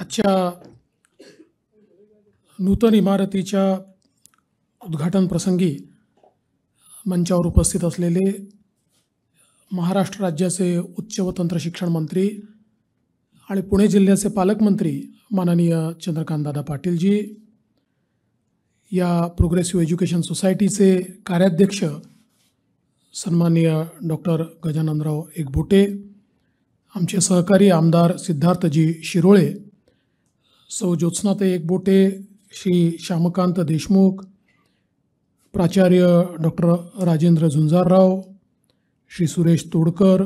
आजच्या नूतन इमारतीच्या उद्घाटन प्रसंगी मंचावर उपस्थित असलेले महाराष्ट्र राज्याचे उच्च व तंत्र शिक्षण मंत्री आणि पुणे जिल्ह्याचे पालकमंत्री माननीय चंद्रकांतदादा पाटीलजी या प्रोग्रेसिव्ह एज्युकेशन सोसायटीचे कार्याध्यक्ष सन्माननीय डॉक्टर गजाननराव एकबोटे आमचे सहकारी आमदार सिद्धार्थजी शिरोळे सौ ज्योत्स्नाताई एकबोटे श्री श्यामकांत देशमुख प्राचार्य डॉक्टर राजेंद्र झुंजारराव श्री सुरेश तोडकर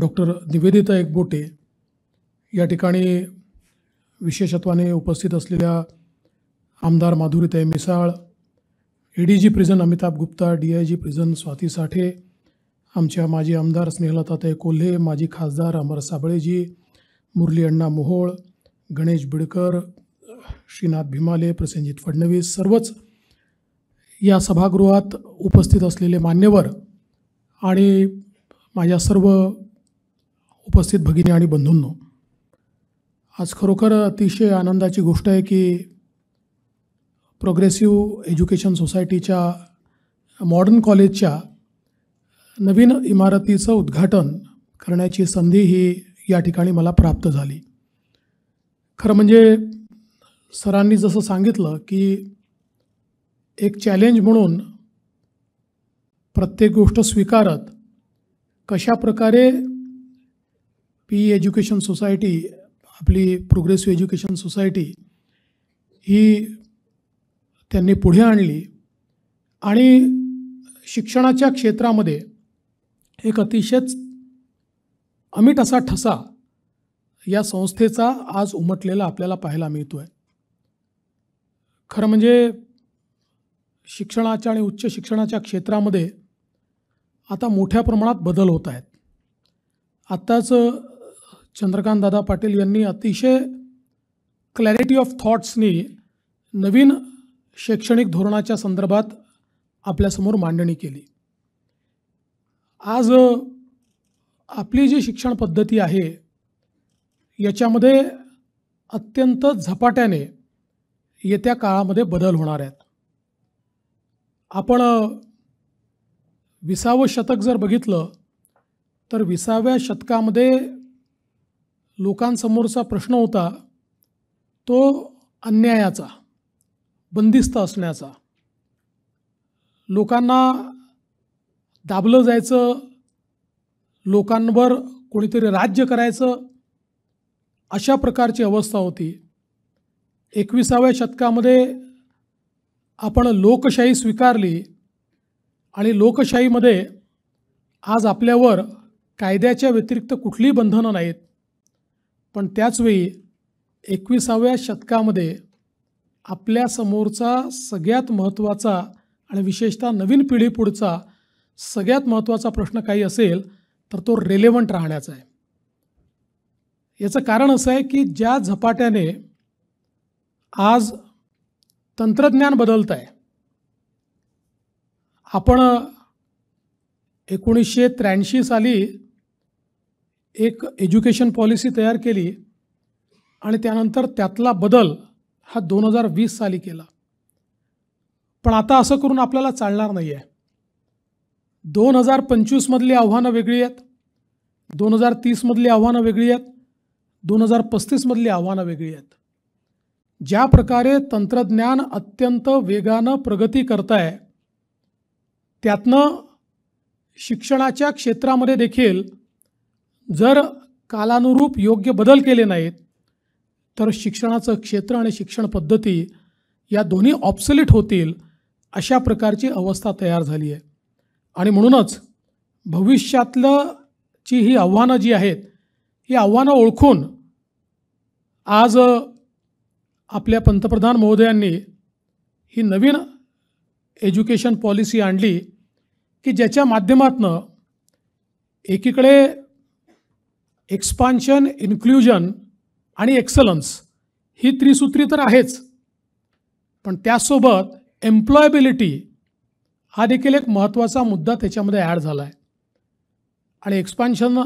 डॉक्टर निवेदिता एकबोटे या ठिकाणी विशेषत्वाने उपस्थित असलेल्या आमदार माधुरीताई Misal A D G prison Amitabh Gupta D I G prison Swati Sathe आमच्या माजी आमदार स्नेहलताताई कोल्हे माजी खासदार अमर साबळेजी मुरली अण्णा मोहोळ गणेश बिडकर श्रीनाथ भिमाले प्रसेनजित फडणवीस सर्वच या सभागृहात उपस्थित असलेले मान्यवर आणि माझ्या सर्व उपस्थित भगिनी आणि बंधूंनो आज खरोखर अतिशय आनंदाची गोष्ट आहे की प्रोग्रेसिव्ह एज्युकेशन सोसायटीच्या मॉडर्न कॉलेजच्या नवीन इमारतीचं उद्घाटन करण्याची संधी ही या ठिकाणी मला प्राप्त झाली खरं म्हणजे सरांनी जसं सांगितलं की एक चॅलेंज म्हणून प्रत्येक गोष्ट स्वीकारत कशा प्रकारे पी एज्युकेशन सोसायटी आपली प्रोग्रेसिव्ह एज्युकेशन सोसायटी ही त्यांनी पुढे आणली आणि शिक्षणाच्या क्षेत्रामध्ये एक अतिशयच अमिट असा ठसा या संस्थेचा आज उमटलेला आपल्याला पाहायला मिळतो आहे खरं म्हणजे शिक्षणाच्या आणि उच्च शिक्षणाच्या क्षेत्रामध्ये आता मोठ्या प्रमाणात बदल होत आहेत आत्ताच दादा पाटील यांनी अतिशय क्लॅरिटी ऑफ थॉट्सनी नवीन शैक्षणिक धोरणाच्या संदर्भात आपल्यासमोर मांडणी केली आज आपली जी शिक्षण पद्धती आहे याच्यामध्ये अत्यंत झपाट्याने येत्या काळामध्ये बदल होणार आहेत आपण विसावं शतक जर बघितलं तर विसाव्या शतकामध्ये लोकांसमोरचा प्रश्न होता तो अन्यायाचा बंदिस्त असण्याचा लोकांना दाबलं जायचं लोकांवर कोणीतरी राज्य करायचं अशा प्रकारची अवस्था होती एकविसाव्या शतकामध्ये आपण लोकशाही स्वीकारली आणि लोकशाहीमध्ये आज आपल्यावर कायद्याच्या व्यतिरिक्त कुठलीही बंधनं नाहीत पण त्याचवेळी एकविसाव्या शतकामध्ये आपल्यासमोरचा सगळ्यात महत्त्वाचा आणि विशेषतः नवीन पिढीपुढचा सगळ्यात महत्त्वाचा प्रश्न काही असेल तर तो रेलेवंट राहण्याचा आहे याचं कारण असं आहे की ज्या झपाट्याने आज तंत्रज्ञान बदलत आहे आपण एकोणीसशे त्र्याऐंशी साली एक एज्युकेशन पॉलिसी तयार केली आणि त्यानंतर त्यातला बदल हा दोन हजार वीस साली केला पण आता असं करून आपल्याला चालणार नाही आहे दोन हजार पंचवीसमधली आव्हानं वेगळी आहेत दोन हजार तीसमधली आव्हानं वेगळी आहेत दोन हजार पस्तीसमधली आव्हानं वेगळी आहेत ज्या प्रकारे तंत्रज्ञान अत्यंत वेगानं प्रगती करत आहे त्यातनं शिक्षणाच्या क्षेत्रामध्ये देखील जर कालानुरूप योग्य बदल केले नाहीत तर शिक्षणाचं क्षेत्र आणि शिक्षण पद्धती या दोन्ही ऑप्सलिट होतील अशा प्रकारची अवस्था तयार झाली आहे आणि म्हणूनच भविष्यातलं ची ही आव्हानं जी आहेत ही आव्हानं ओळखून आज आपल्या पंतप्रधान महोदयांनी ही नवीन एज्युकेशन पॉलिसी आणली की ज्याच्या माध्यमातनं एकीकडे एक्सपान्शन इन्क्ल्युजन आणि एक्सलन्स ही त्रिसूत्री तर आहेच पण त्यासोबत एम्प्लॉयबिलिटी हा देखील एक महत्त्वाचा मुद्दा त्याच्यामध्ये ॲड झाला आहे आणि एक्सपान्शन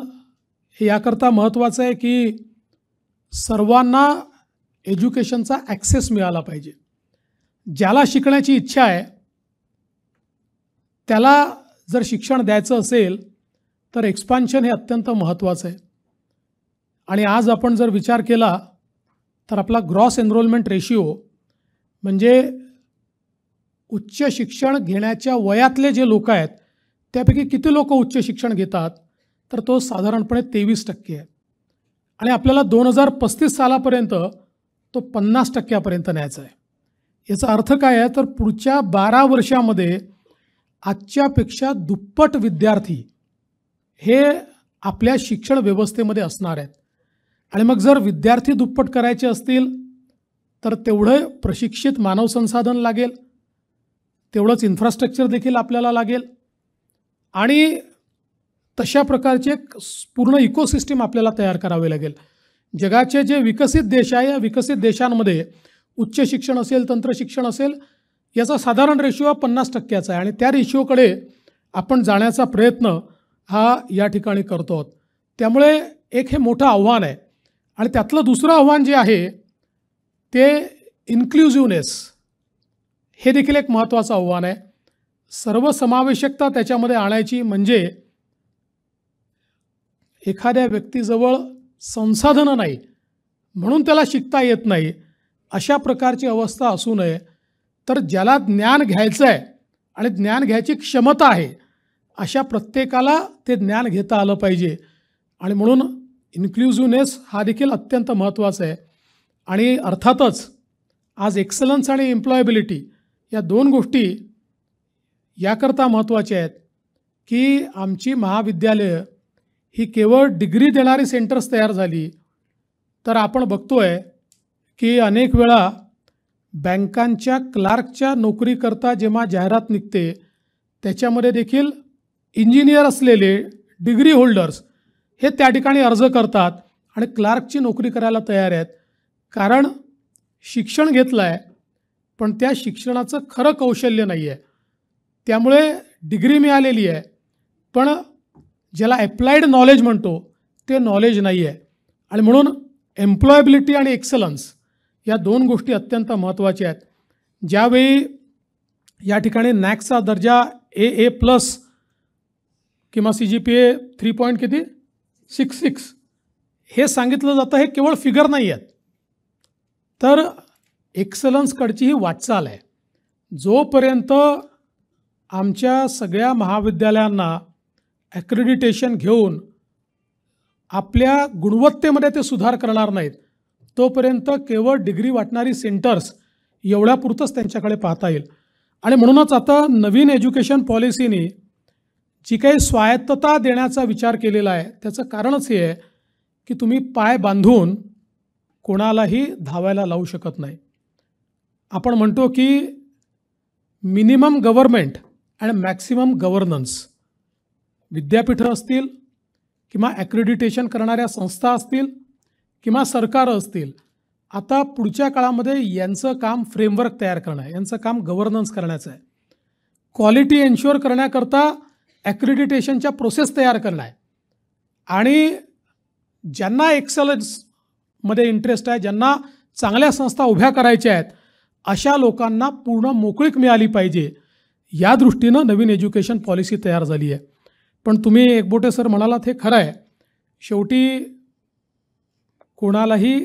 हे याकरता महत्त्वाचं आहे की सर्वांना एज्युकेशनचा ॲक्सेस मिळाला पाहिजे ज्याला शिकण्याची इच्छा आहे त्याला जर शिक्षण द्यायचं असेल तर एक्सपान्शन हे अत्यंत महत्त्वाचं आहे आणि आज आपण जर विचार केला तर आपला ग्रॉस एनरोलमेंट रेशिओ म्हणजे उच्च शिक्षण घेण्याच्या वयातले जे लोक आहेत त्यापैकी किती लोक उच्च शिक्षण घेतात तर तो साधारणपणे तेवीस टक्के आहे आणि आपल्याला दोन हजार पस्तीस सालापर्यंत तो पन्नास टक्क्यापर्यंत न्यायचा आहे याचा अर्थ काय आहे तर पुढच्या बारा वर्षामध्ये आजच्यापेक्षा दुप्पट विद्यार्थी हे आपल्या शिक्षण व्यवस्थेमध्ये असणार आहेत आणि मग जर विद्यार्थी दुप्पट करायचे असतील तर तेवढं प्रशिक्षित मानव संसाधन लागेल तेवढंच इन्फ्रास्ट्रक्चर देखील आपल्याला लागेल आणि तशा प्रकारचे पूर्ण इकोसिस्टीम आपल्याला तयार करावे लागेल जगाचे जे विकसित देश आहे या विकसित देशांमध्ये उच्च शिक्षण असेल तंत्रशिक्षण असेल याचा साधारण रेशिओ पन्नास टक्क्याचा आहे आणि त्या रेशिओकडे आपण जाण्याचा प्रयत्न हा या ठिकाणी करतो आहोत त्यामुळे एक हे मोठं आव्हान आहे आणि त्यातलं दुसरं आव्हान जे आहे ते इन्क्ल्युझिव्हनेस हे देखील एक महत्त्वाचं आव्हान आहे सर्वसमावेशकता त्याच्यामध्ये आणायची म्हणजे एखाद्या व्यक्तीजवळ संसाधनं नाही म्हणून त्याला शिकता येत नाही अशा प्रकारची अवस्था असू नये तर ज्याला ज्ञान घ्यायचं आहे आणि ज्ञान घ्यायची क्षमता आहे अशा प्रत्येकाला ते ज्ञान घेता आलं पाहिजे आणि म्हणून इन्क्ल्युझिव्हनेस हा देखील अत्यंत महत्त्वाचा आहे आणि अर्थातच आज एक्सलन्स आणि एम्प्लॉयबिलिटी या दोन गोष्टी याकरता महत्त्वाच्या आहेत की आमची महाविद्यालयं ही केवळ डिग्री देणारी सेंटर्स तयार झाली तर आपण बघतो आहे की अनेक वेळा बँकांच्या क्लार्कच्या नोकरीकरता जेव्हा जाहिरात निघते त्याच्यामध्ये देखील इंजिनियर असलेले डिग्री होल्डर्स हे त्या ठिकाणी अर्ज करतात आणि क्लार्कची नोकरी करायला तयार आहेत कारण शिक्षण घेतलं आहे पण त्या शिक्षणाचं खरं कौशल्य नाही आहे त्यामुळे डिग्री मिळालेली आहे पण ज्याला ॲप्लाइड नॉलेज म्हणतो ते नॉलेज नाही आहे आणि म्हणून एम्प्लॉयबिलिटी आणि एक्सलन्स या दोन गोष्टी अत्यंत महत्त्वाच्या आहेत ज्यावेळी या ठिकाणी नॅक्सचा दर्जा ए ए प्लस किंवा C G P A three point किती सिक्स सिक्स हे सांगितलं जातं हे केवळ फिगर नाही आहेत तर एक्सलन्सकडची ही वाटचाल आहे जोपर्यंत आमच्या सगळ्या महाविद्यालयांना ॲक्रेडिटेशन घेऊन आपल्या गुणवत्तेमध्ये ते सुधार करणार नाहीत तोपर्यंत केवळ डिग्री वाटणारी सेंटर्स एवढ्यापुरतंच त्यांच्याकडे पाहता येईल आणि म्हणूनच आता नवीन एज्युकेशन पॉलिसीने जी काही स्वायत्तता देण्याचा विचार केलेला आहे त्याचं कारणच हे आहे की तुम्ही पाय बांधून कोणालाही धावायला लावू शकत नाही आपण म्हणतो की minimum government and maximum governance विद्यापीठं असतील किंवा ॲक्रेडिटेशन करणाऱ्या संस्था असतील किंवा सरकार असतील आता पुढच्या काळामध्ये यांचं काम फ्रेमवर्क तयार करणं आहे यांचं काम गव्हर्नन्स करण्याचं आहे क्वालिटी एन्श्युअर करण्याकरता ॲक्रेडिटेशनच्या प्रोसेस तयार करणं आहे आणि ज्यांना एक्सलन्समध्ये इंटरेस्ट आहे ज्यांना चांगल्या संस्था उभ्या करायच्या आहेत अशा लोकांना पूर्ण मोकळीक मिळाली पाहिजे या दृष्टीनं नवीन एज्युकेशन पॉलिसी तयार झाली आहे पण तुम्ही एकबोटे सर म्हणालात हे खरं आहे शेवटी कोणालाही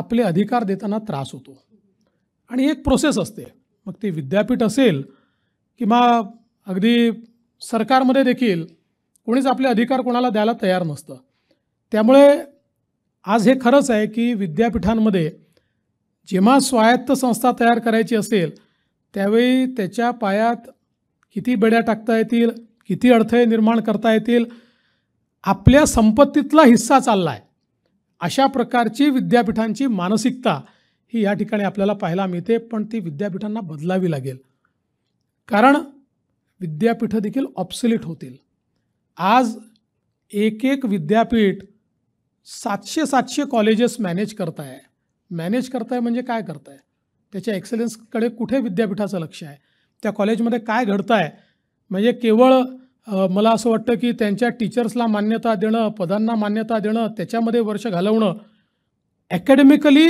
आपले अधिकार देताना त्रास होतो आणि एक प्रोसेस असते मग ते विद्यापीठ असेल किंवा अगदी सरकारमध्ये देखील कोणीच आपले अधिकार कोणाला द्यायला तयार नसतं त्यामुळे आज हे खरंच आहे की विद्यापीठांमध्ये जेव्हा स्वायत्त संस्था तयार करायची असेल त्यावेळी त्याच्या पायात किती बेड्या टाकता येतील किती अडथळे निर्माण करता येतील आपल्या संपत्तीतला हिस्सा चालला आहे अशा प्रकारची विद्यापीठांची मानसिकता ही या ठिकाणी आपल्याला पाहायला मिळते पण ती विद्यापीठांना बदलावी लागेल कारण विद्यापीठं देखील ऑप्सिलिट होतील आज एक एक विद्यापीठ सातशे सातशे कॉलेजेस मॅनेज करताय मॅनेज करताय म्हणजे काय करताय त्याच्या एक्सलन्सकडे कुठे विद्यापीठाचं लक्ष आहे त्या कॉलेजमध्ये काय घडतं आहे म्हणजे केवळ मला असं वाटतं की त्यांच्या टीचर्सला मान्यता देणं पदांना मान्यता देणं त्याच्यामध्ये वर्ष घालवणं ॲकॅडमिकली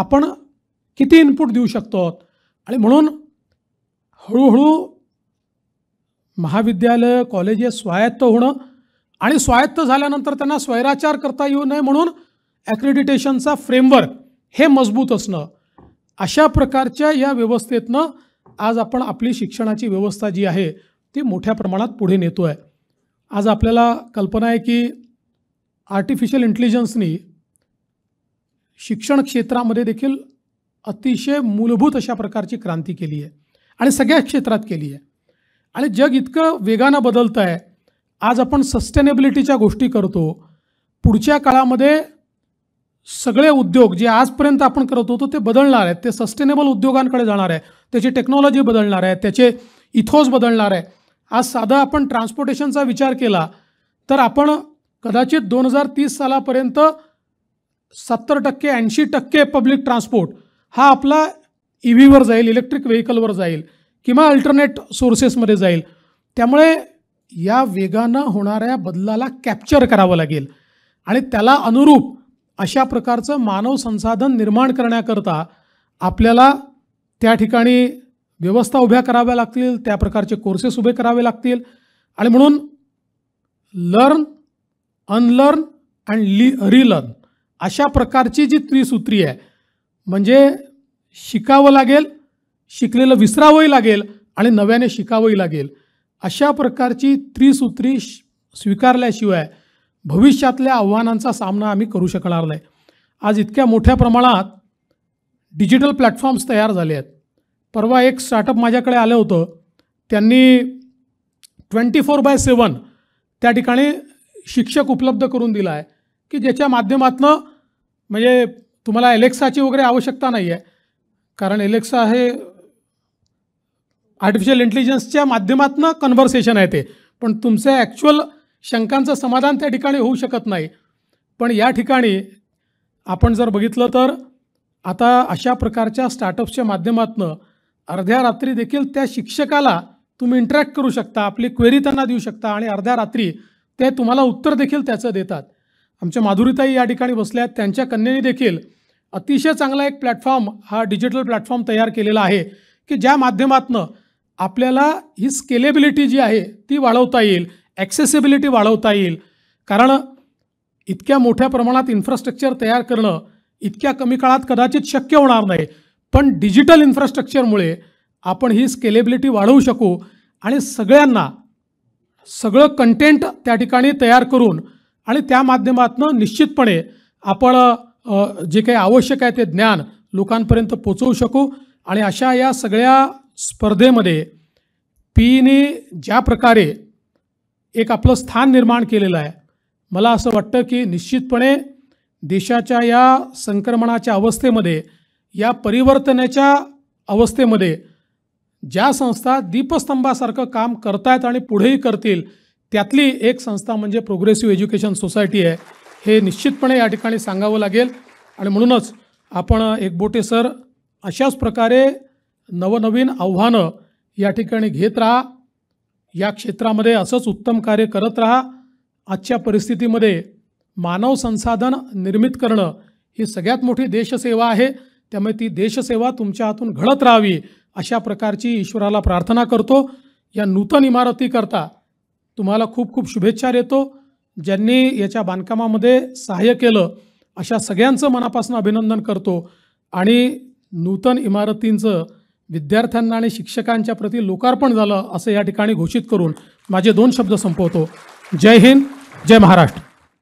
आपण किती इनपुट देऊ शकतो आणि म्हणून हळूहळू महाविद्यालय कॉलेजेस स्वायत्त होणं आणि स्वायत्त झाल्यानंतर त्यांना स्वैराचार करता येऊ नये म्हणून ॲक्रेडिटेशनचा फ्रेमवर्क हे मजबूत असणं अशा प्रकारच्या या व्यवस्थेतनं आज आपण आपली शिक्षणाची व्यवस्था जी आहे ती मोठ्या प्रमाणात पुढे नेतो आहे आज आपल्याला कल्पना आहे की आर्टिफिशियल इंटेलिजन्सनी शिक्षण क्षेत्रामध्ये देखील अतिशय मूलभूत अशा प्रकारची क्रांती केली आहे आणि सगळ्या क्षेत्रात केली आहे आणि जग इतकं वेगानं बदलतं आहे आज आपण सस्टेनेबिलिटीच्या गोष्टी करतो पुढच्या काळामध्ये सगळे उद्योग जे आजपर्यंत आपण करत होतो ते बदलणार आहेत ते सस्टेनेबल उद्योगांकडे जाणार आहे त्याची टेक्नॉलॉजी बदलणार आहे त्याचे इथोज बदलणार आहे आज साधा आपण ट्रान्सपोर्टेशनचा विचार केला तर आपण कदाचित दोन हजार तीस सालापर्यंत सत्तर टक्के ऐंशी टक्के पब्लिक ट्रान्सपोर्ट हा आपला ई e व्हीवर जाईल इलेक्ट्रिक व्हेकलवर जाईल किंवा अल्टरनेट सोर्सेसमध्ये जाईल त्यामुळे या वेगानं होणाऱ्या बदलाला कॅप्चर करावं लागेल आणि त्याला अनुरूप अशा प्रकारचं मानव संसाधन निर्माण करण्याकरता आपल्याला त्या ठिकाणी व्यवस्था उभ्या कराव्या लागतील त्या प्रकारचे कोर्सेस उभे करावे लागतील आणि म्हणून लर्न अनलर्न अँड ली रिलर्न अशा प्रकारची जी त्रिसूत्री आहे म्हणजे शिकावं लागेल शिकलेलं विसरावंही लागेल आणि नव्याने शिकावंही लागेल अशा प्रकारची त्रिसूत्री स्वीकारल्याशिवाय भविष्यातल्या आव्हानांचा सामना आम्ही करू शकणार नाही आज इतक्या मोठ्या प्रमाणात डिजिटल प्लॅटफॉर्म्स तयार झाले आहेत परवा एक स्टार्टअप माझ्याकडे आलं होतं त्यांनी ट्वेंटी फोर बाय सेवन त्या ठिकाणी शिक्षक उपलब्ध करून दिला आहे की ज्याच्या माध्यमातनं म्हणजे तुम्हाला एलेक्साची वगैरे आवश्यकता नाही आहे कारण एलेक्सा हे आर्टिफिशियल इंटेलिजन्सच्या माध्यमातून कन्व्हर्सेशन आहे ते पण तुमचं ॲक्च्युअल शंकांचं समाधान त्या ठिकाणी होऊ शकत नाही पण या ठिकाणी आपण जर बघितलं तर आता अशा प्रकारच्या स्टार्टअप्सच्या माध्यमातून अर्ध्या रात्री देखील त्या शिक्षकाला तुम्ही इंटरॅक्ट करू शकता आपली क्वेरी त्यांना देऊ शकता आणि अर्ध्या रात्री ते तुम्हाला उत्तर देखील त्याचं देतात आमच्या माधुरीताई या ठिकाणी बसल्या त्यांच्या कन्येने देखील अतिशय चांगला एक प्लॅटफॉर्म हा डिजिटल प्लॅटफॉर्म तयार केलेला आहे की ज्या माध्यमातनं आपल्याला ही स्केलेबिलिटी जी आहे ती वाढवता येईल ॲक्सेसिबिलिटी वाढवता येईल कारण इतक्या मोठ्या प्रमाणात इन्फ्रास्ट्रक्चर तयार करणं इतक्या कमी काळात कदाचित शक्य होणार नाही पण डिजिटल इन्फ्रास्ट्रक्चरमुळे आपण ही स्केलेबिलिटी वाढवू शकू आणि सगळ्यांना सगळं कंटेंट त्या ठिकाणी तयार करून आणि त्या माध्यमातून निश्चितपणे आपण जे काही आवश्यक आहे ते ज्ञान लोकांपर्यंत पोचवू शकू आणि अशा या सगळ्या स्पर्धेमध्ये पीईने ज्या प्रकारे एक आपलं स्थान निर्माण केलेलं आहे मला असं वाटतं की निश्चितपणे देशाच्या या संक्रमणाच्या अवस्थेमध्ये या परिवर्तनाच्या अवस्थेमध्ये ज्या संस्था दीपस्तंभासारखं काम करतायत आणि पुढेही करतील त्यातली एक संस्था म्हणजे प्रोग्रेसिव्ह एज्युकेशन सोसायटी आहे हे निश्चितपणे या ठिकाणी सांगावं लागेल आणि म्हणूनच आपण बोटे सर अशाच प्रकारे नवनवीन आव्हानं या ठिकाणी घेत राहा या क्षेत्रामध्ये असंच उत्तम कार्य करत राहा आजच्या परिस्थितीमध्ये मानव संसाधन निर्मित करणं ही सगळ्यात मोठी देशसेवा आहे त्यामुळे ती देशसेवा तुमच्या हातून घडत राहावी अशा प्रकारची ईश्वराला प्रार्थना करतो या नूतन इमारतीकरता तुम्हाला खूप खूप शुभेच्छा देतो ज्यांनी याच्या बांधकामामध्ये सहाय्य केलं अशा सगळ्यांचं मनापासून अभिनंदन करतो आणि नूतन इमारतींचं विद्यार्थ्यांना आणि शिक्षकांच्या प्रती लोकार्पण झालं असं या ठिकाणी घोषित करून माझे दोन शब्द संपवतो जय हिंद जय महाराष्ट्र